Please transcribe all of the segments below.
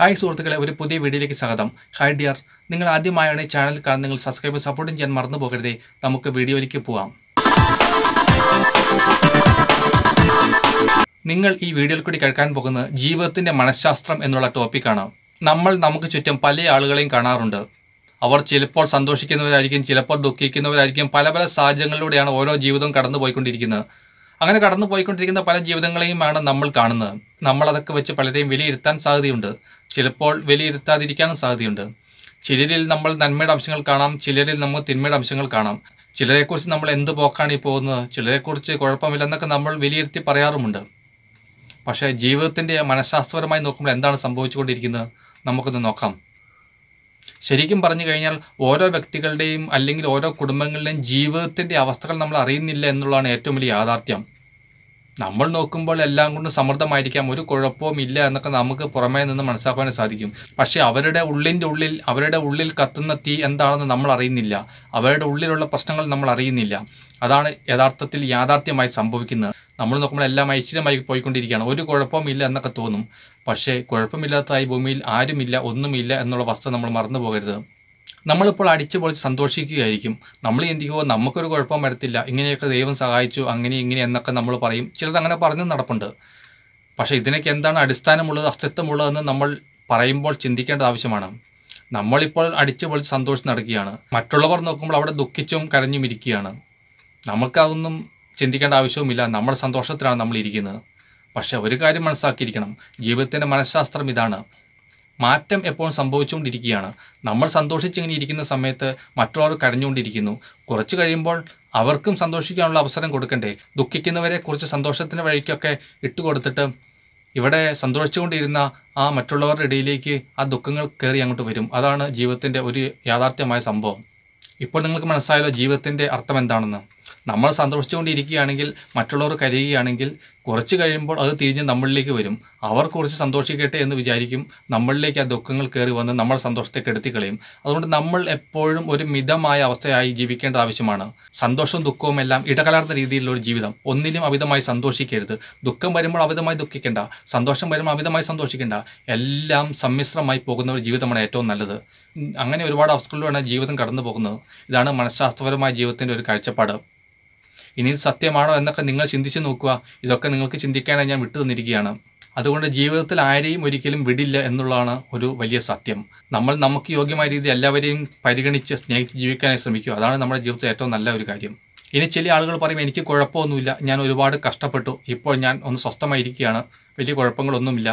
hi സുഹൃത്തുക്കളെ ഒരു പുതിയ വീഡിയോയിലേക്ക് സ്വാഗതം ഹായ് ഡിയർ നിങ്ങൾ ആദ്യമായാണ് ഈ ചാനൽ കാണാൻ നിങ്ങൾ സബ്സ്ക്രൈബ് സപ്പോർട്ടും ചെയ്യാൻ മറന്നു പോകരുതേ നമുക്ക് വീഡിയോയിലേക്ക് പോവാം നിങ്ങൾ ഈ വീഡിയോയിൽ കൂടി കേൾക്കാൻ പോകുന്നത് ജീവിതത്തിൻ്റെ മനഃശാസ്ത്രം എന്നുള്ള ടോപ്പിക്കാണ് നമ്മൾ നമുക്ക് ചുറ്റും പല ആളുകളെയും കാണാറുണ്ട് അവർ ചിലപ്പോൾ സന്തോഷിക്കുന്നവരായിരിക്കും ചിലപ്പോൾ ദുഃഖിക്കുന്നവരായിരിക്കും പല പല സാഹചര്യങ്ങളിലൂടെയാണ് ഓരോ ജീവിതവും കടന്നു പോയിക്കൊണ്ടിരിക്കുന്നത് അങ്ങനെ കടന്നു പോയിക്കൊണ്ടിരിക്കുന്ന പല ജീവിതങ്ങളെയുമാണ് നമ്മൾ കാണുന്നത് നമ്മളതൊക്കെ വെച്ച് പലരെയും വിലയിരുത്താൻ സാധ്യതയുണ്ട് ചിലപ്പോൾ വിലയിരുത്താതിരിക്കാനും സാധ്യതയുണ്ട് ചിലരിൽ നമ്മൾ നന്മയുടെ അംശങ്ങൾ കാണാം ചിലരിൽ നമ്മൾ തിന്മയുടെ അംശങ്ങൾ കാണാം ചിലരെക്കുറിച്ച് നമ്മൾ എന്ത് പോക്കാണ് ഈ പോകുന്നത് ചിലരെക്കുറിച്ച് കുഴപ്പമില്ലെന്നൊക്കെ നമ്മൾ വിലയിരുത്തി പറയാറുമുണ്ട് പക്ഷേ ജീവിതത്തിൻ്റെ മനഃശാസ്ത്രപരമായി നോക്കുമ്പോൾ എന്താണ് സംഭവിച്ചുകൊണ്ടിരിക്കുന്നത് നമുക്കൊന്ന് നോക്കാം ശരിക്കും പറഞ്ഞു കഴിഞ്ഞാൽ ഓരോ വ്യക്തികളുടെയും അല്ലെങ്കിൽ ഓരോ കുടുംബങ്ങളുടെയും ജീവിതത്തിൻ്റെ അവസ്ഥകൾ നമ്മൾ അറിയുന്നില്ല എന്നുള്ളതാണ് ഏറ്റവും വലിയ യാഥാർത്ഥ്യം നമ്മൾ നോക്കുമ്പോൾ എല്ലാം കൊണ്ടും സമൃദ്ധമായിരിക്കാം ഒരു കുഴപ്പവും ഇല്ല എന്നൊക്കെ നമുക്ക് പുറമേ നിന്ന് മനസ്സിലാക്കാൻ സാധിക്കും പക്ഷേ അവരുടെ ഉള്ളിൻ്റെ ഉള്ളിൽ അവരുടെ ഉള്ളിൽ കത്തുന്ന തീ എന്താണെന്ന് നമ്മൾ അറിയുന്നില്ല അവരുടെ ഉള്ളിലുള്ള പ്രശ്നങ്ങൾ നമ്മൾ അറിയുന്നില്ല അതാണ് യഥാർത്ഥത്തിൽ യാഥാർത്ഥ്യമായി സംഭവിക്കുന്നത് നമ്മൾ നോക്കുമ്പോൾ എല്ലാം ഐശ്വര്യമായി പോയിക്കൊണ്ടിരിക്കുകയാണ് ഒരു കുഴപ്പവും ഇല്ല എന്നൊക്കെ തോന്നും പക്ഷേ കുഴപ്പമില്ലാത്തതായി ഭൂമിയിൽ ആരുമില്ല ഒന്നുമില്ല എന്നുള്ള വസ്തു നമ്മൾ മറന്നു പോകരുത് നമ്മളിപ്പോൾ അടിച്ചു പൊളിച്ച് സന്തോഷിക്കുകയായിരിക്കും നമ്മൾ ചിന്തിക്കുമോ നമുക്കൊരു കുഴപ്പം വരത്തില്ല ഇങ്ങനെയൊക്കെ ദൈവം സഹായിച്ചു അങ്ങനെ ഇങ്ങനെ എന്നൊക്കെ നമ്മൾ പറയും ചിലത് അങ്ങനെ പറഞ്ഞു നടപ്പുണ്ട് പക്ഷേ ഇതിനൊക്കെ എന്താണ് അടിസ്ഥാനമുള്ളത് അസ്തിത്വമുള്ളതെന്ന് നമ്മൾ പറയുമ്പോൾ ചിന്തിക്കേണ്ട ആവശ്യമാണ് നമ്മളിപ്പോൾ അടിച്ചു പൊളിച്ച് സന്തോഷിച്ച് നടക്കുകയാണ് മറ്റുള്ളവർ നോക്കുമ്പോൾ അവിടെ ദുഃഖിച്ചും കരഞ്ഞും ഇരിക്കുകയാണ് നമുക്കതൊന്നും ചിന്തിക്കേണ്ട ആവശ്യവുമില്ല നമ്മുടെ സന്തോഷത്തിലാണ് നമ്മൾ പക്ഷേ ഒരു കാര്യം മനസ്സാക്കിയിരിക്കണം ജീവിതത്തിൻ്റെ മനഃശാസ്ത്രം ഇതാണ് മാറ്റം എപ്പോഴും സംഭവിച്ചുകൊണ്ടിരിക്കുകയാണ് നമ്മൾ സന്തോഷിച്ചിങ്ങനെ ഇരിക്കുന്ന സമയത്ത് മറ്റുള്ളവർ കരഞ്ഞുകൊണ്ടിരിക്കുന്നു കുറച്ച് കഴിയുമ്പോൾ അവർക്കും സന്തോഷിക്കാനുള്ള അവസരം കൊടുക്കണ്ടേ ദുഃഖിക്കുന്നവരെ കുറിച്ച് സന്തോഷത്തിൻ്റെ വഴിക്കൊക്കെ ഇട്ടുകൊടുത്തിട്ട് ഇവിടെ സന്തോഷിച്ചുകൊണ്ടിരുന്ന ആ മറ്റുള്ളവരുടെ ഇടയിലേക്ക് ആ ദുഃഖങ്ങൾ കയറി അങ്ങോട്ട് വരും അതാണ് ജീവിതത്തിൻ്റെ ഒരു യാഥാർത്ഥ്യമായ സംഭവം ഇപ്പോൾ നിങ്ങൾക്ക് മനസ്സിലായല്ലോ ജീവിതത്തിൻ്റെ അർത്ഥം എന്താണെന്ന് നമ്മൾ സന്തോഷിച്ചുകൊണ്ടിരിക്കുകയാണെങ്കിൽ മറ്റുള്ളവർ കരയുകയാണെങ്കിൽ കുറച്ച് കഴിയുമ്പോൾ അത് തിരിഞ്ഞ് നമ്മളിലേക്ക് വരും അവർ കുറച്ച് സന്തോഷിക്കട്ടെ എന്ന് വിചാരിക്കും നമ്മളിലേക്ക് ആ ദുഃഖങ്ങൾ കയറി വന്ന് നമ്മൾ സന്തോഷത്തെ കെടുത്തി കളയും അതുകൊണ്ട് നമ്മൾ എപ്പോഴും ഒരു മിതമായ അവസ്ഥയായി ജീവിക്കേണ്ട ആവശ്യമാണ് സന്തോഷവും ദുഃഖവും എല്ലാം ഇടകലർന്ന രീതിയിലുള്ള ഒരു ജീവിതം ഒന്നിലും അമിതമായി സന്തോഷിക്കരുത് ദുഃഖം വരുമ്പോൾ അമിതമായി ദുഃഖിക്കേണ്ട സന്തോഷം വരുമ്പോൾ അമിതമായി സന്തോഷിക്കേണ്ട എല്ലാം സമ്മിശ്രമായി പോകുന്ന ഒരു ജീവിതമാണ് ഏറ്റവും നല്ലത് അങ്ങനെ ഒരുപാട് അവസ്ഥകളിലൂടെയാണ് ജീവിതം കടന്നു പോകുന്നത് ഇതാണ് മനഃശാസ്ത്രപരമായ ജീവിതത്തിൻ്റെ ഒരു കാഴ്ചപ്പാട് ഇനി സത്യമാണോ എന്നൊക്കെ നിങ്ങൾ ചിന്തിച്ച് നോക്കുക ഇതൊക്കെ നിങ്ങൾക്ക് ചിന്തിക്കാനായി ഞാൻ വിട്ടു തന്നിരിക്കുകയാണ് അതുകൊണ്ട് ജീവിതത്തിൽ ആരെയും ഒരിക്കലും വിടില്ല എന്നുള്ളതാണ് ഒരു വലിയ സത്യം നമ്മൾ നമുക്ക് യോഗ്യമായ രീതിയിൽ എല്ലാവരെയും പരിഗണിച്ച് സ്നേഹിച്ച് ജീവിക്കാനായി ശ്രമിക്കുക അതാണ് നമ്മുടെ ജീവിതത്തിൽ ഏറ്റവും നല്ല ഒരു കാര്യം ഇനി ചില ആളുകൾ പറയും എനിക്ക് കുഴപ്പമൊന്നുമില്ല ഞാൻ ഒരുപാട് കഷ്ടപ്പെട്ടു ഇപ്പോൾ ഞാൻ ഒന്ന് സ്വസ്ഥമായിരിക്കുകയാണ് വലിയ കുഴപ്പങ്ങളൊന്നുമില്ല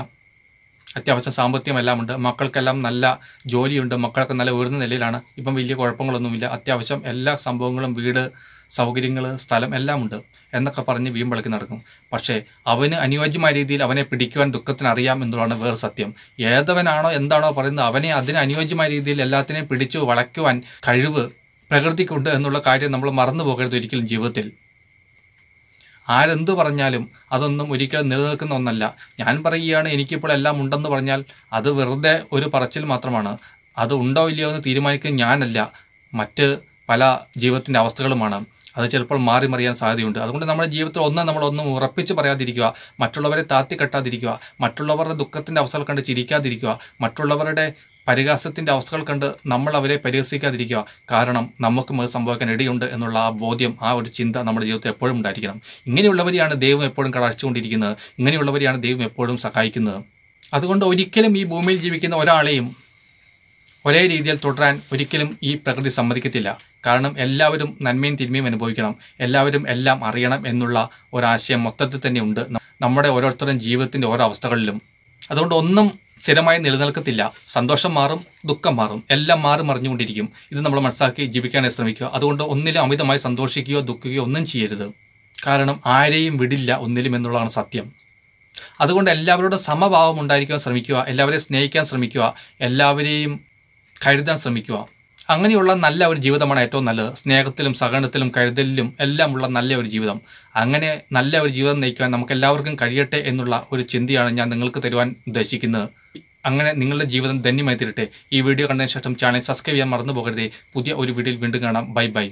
അത്യാവശ്യം സാമ്പത്തികമെല്ലാം ഉണ്ട് മക്കൾക്കെല്ലാം നല്ല ജോലിയുണ്ട് മക്കളൊക്കെ നല്ല ഉയർന്ന നിലയിലാണ് ഇപ്പം വലിയ കുഴപ്പങ്ങളൊന്നുമില്ല അത്യാവശ്യം എല്ലാ സംഭവങ്ങളും വീട് സൗകര്യങ്ങൾ സ്ഥലം എല്ലാം ഉണ്ട് എന്നൊക്കെ പറഞ്ഞ് വീമ്പിളക്കി നടക്കും പക്ഷേ അവന് അനുയോജ്യമായ രീതിയിൽ അവനെ പിടിക്കുവാൻ ദുഃഖത്തിനറിയാം എന്നുള്ളതാണ് വേറെ സത്യം ഏതവനാണോ എന്താണോ പറയുന്നത് അവനെ അതിന് അനുയോജ്യമായ രീതിയിൽ എല്ലാത്തിനെയും പിടിച്ചു വളയ്ക്കുവാൻ കഴിവ് പ്രകൃതിക്കുണ്ട് എന്നുള്ള കാര്യം നമ്മൾ മറന്നു പോകരുത് ഒരിക്കലും ജീവിതത്തിൽ ആരെന്തു പറഞ്ഞാലും അതൊന്നും ഒരിക്കലും നിലനിൽക്കുന്ന ഒന്നല്ല ഞാൻ പറയുകയാണ് എനിക്കിപ്പോൾ എല്ലാം ഉണ്ടെന്ന് പറഞ്ഞാൽ അത് വെറുതെ ഒരു പറച്ചിൽ മാത്രമാണ് അത് ഉണ്ടോ ഇല്ലയോ എന്ന് തീരുമാനിക്കുന്നത് ഞാനല്ല മറ്റ് പല ജീവിതത്തിൻ്റെ അവസ്ഥകളുമാണ് അത് ചിലപ്പോൾ മാറി മറിയാൻ സാധ്യതയുണ്ട് അതുകൊണ്ട് നമ്മുടെ ജീവിതത്തിൽ ഒന്ന് നമ്മളൊന്നും ഉറപ്പിച്ച് പറയാതിരിക്കുക മറ്റുള്ളവരെ താത്തിക്കെട്ടാതിരിക്കുക മറ്റുള്ളവരുടെ ദുഃഖത്തിൻ്റെ അവസ്ഥകൾ കണ്ട് ചിരിക്കാതിരിക്കുക മറ്റുള്ളവരുടെ പരിഹാസത്തിൻ്റെ അവസ്ഥകൾ കണ്ട് നമ്മൾ അവരെ പരിഹസിക്കാതിരിക്കുക കാരണം നമുക്കും അത് സംഭവിക്കാൻ ഇടയുണ്ട് എന്നുള്ള ആ ബോധ്യം ആ ഒരു ചിന്ത നമ്മുടെ ജീവിതത്തിൽ എപ്പോഴും ഉണ്ടായിരിക്കണം ഇങ്ങനെയുള്ളവരെയാണ് ദൈവം എപ്പോഴും കടാഴ്ചുകൊണ്ടിരിക്കുന്നത് ഇങ്ങനെയുള്ളവരെയാണ് ദൈവം എപ്പോഴും സഹായിക്കുന്നത് അതുകൊണ്ട് ഒരിക്കലും ഈ ഭൂമിയിൽ ജീവിക്കുന്ന ഒരാളെയും ഒരേ രീതിയിൽ തുടരാൻ ഒരിക്കലും ഈ പ്രകൃതി സമ്മതിക്കത്തില്ല കാരണം എല്ലാവരും നന്മയും തിന്മയും അനുഭവിക്കണം എല്ലാവരും എല്ലാം അറിയണം എന്നുള്ള ഒരാശയം മൊത്തത്തിൽ തന്നെ ഉണ്ട് നമ്മുടെ ഓരോരുത്തരും ജീവിതത്തിൻ്റെ ഓരോ അവസ്ഥകളിലും അതുകൊണ്ട് ഒന്നും സ്ഥിരമായി നിലനിൽക്കത്തില്ല സന്തോഷം മാറും ദുഃഖം മാറും എല്ലാം മാറി മറിഞ്ഞുകൊണ്ടിരിക്കും ഇത് നമ്മൾ മനസ്സാക്കി ജീവിക്കാനായി ശ്രമിക്കുക അതുകൊണ്ട് ഒന്നിലും അമിതമായി സന്തോഷിക്കുകയോ ദുഃഖിക്കുകയോ ഒന്നും ചെയ്യരുത് കാരണം ആരെയും വിടില്ല ഒന്നിലും എന്നുള്ളതാണ് സത്യം അതുകൊണ്ട് എല്ലാവരോടും സമഭാവം ഉണ്ടായിരിക്കാൻ ശ്രമിക്കുക എല്ലാവരെയും സ്നേഹിക്കാൻ ശ്രമിക്കുക എല്ലാവരെയും കരുതാൻ ശ്രമിക്കുക അങ്ങനെയുള്ള നല്ല ഒരു ജീവിതമാണ് ഏറ്റവും നല്ലത് സ്നേഹത്തിലും സഹനത്തിലും കരുതലിലും ഉള്ള നല്ല ഒരു ജീവിതം അങ്ങനെ നല്ല ഒരു ജീവിതം നയിക്കുവാൻ നമുക്ക് എല്ലാവർക്കും കഴിയട്ടെ എന്നുള്ള ഒരു ചിന്തയാണ് ഞാൻ നിങ്ങൾക്ക് തരുവാൻ ഉദ്ദേശിക്കുന്നത് അങ്ങനെ നിങ്ങളുടെ ജീവിതം ധന്യമായി തീരട്ടെ ഈ വീഡിയോ കണ്ടതിന് ശേഷം ചാനൽ സബ്സ്ക്രൈബ് ചെയ്യാൻ മറന്നു പോകരുതേ പുതിയ ഒരു വീഡിയോയിൽ വീണ്ടും കാണാം ബൈ ബൈ